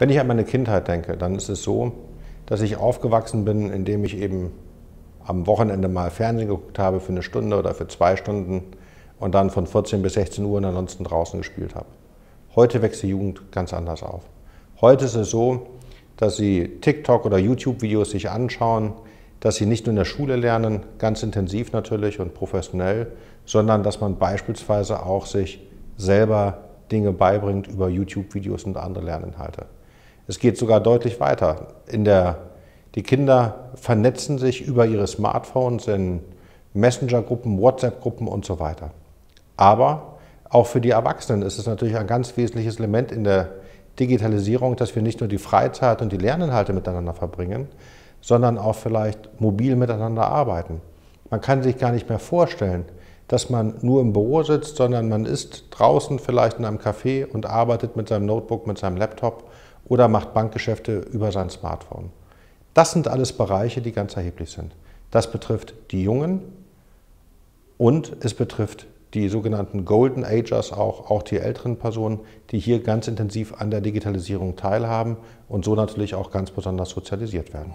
Wenn ich an meine Kindheit denke, dann ist es so, dass ich aufgewachsen bin, indem ich eben am Wochenende mal Fernsehen geguckt habe für eine Stunde oder für zwei Stunden und dann von 14 bis 16 Uhr und ansonsten draußen gespielt habe. Heute wächst die Jugend ganz anders auf. Heute ist es so, dass sie TikTok oder YouTube-Videos sich anschauen, dass sie nicht nur in der Schule lernen, ganz intensiv natürlich und professionell, sondern dass man beispielsweise auch sich selber Dinge beibringt über YouTube-Videos und andere Lerninhalte. Es geht sogar deutlich weiter. In der, die Kinder vernetzen sich über ihre Smartphones in Messenger-Gruppen, WhatsApp-Gruppen und so weiter. Aber auch für die Erwachsenen ist es natürlich ein ganz wesentliches Element in der Digitalisierung, dass wir nicht nur die Freizeit und die Lerninhalte miteinander verbringen, sondern auch vielleicht mobil miteinander arbeiten. Man kann sich gar nicht mehr vorstellen, dass man nur im Büro sitzt, sondern man ist draußen vielleicht in einem Café und arbeitet mit seinem Notebook, mit seinem Laptop oder macht Bankgeschäfte über sein Smartphone. Das sind alles Bereiche, die ganz erheblich sind. Das betrifft die Jungen und es betrifft die sogenannten Golden Agers, auch, auch die älteren Personen, die hier ganz intensiv an der Digitalisierung teilhaben und so natürlich auch ganz besonders sozialisiert werden.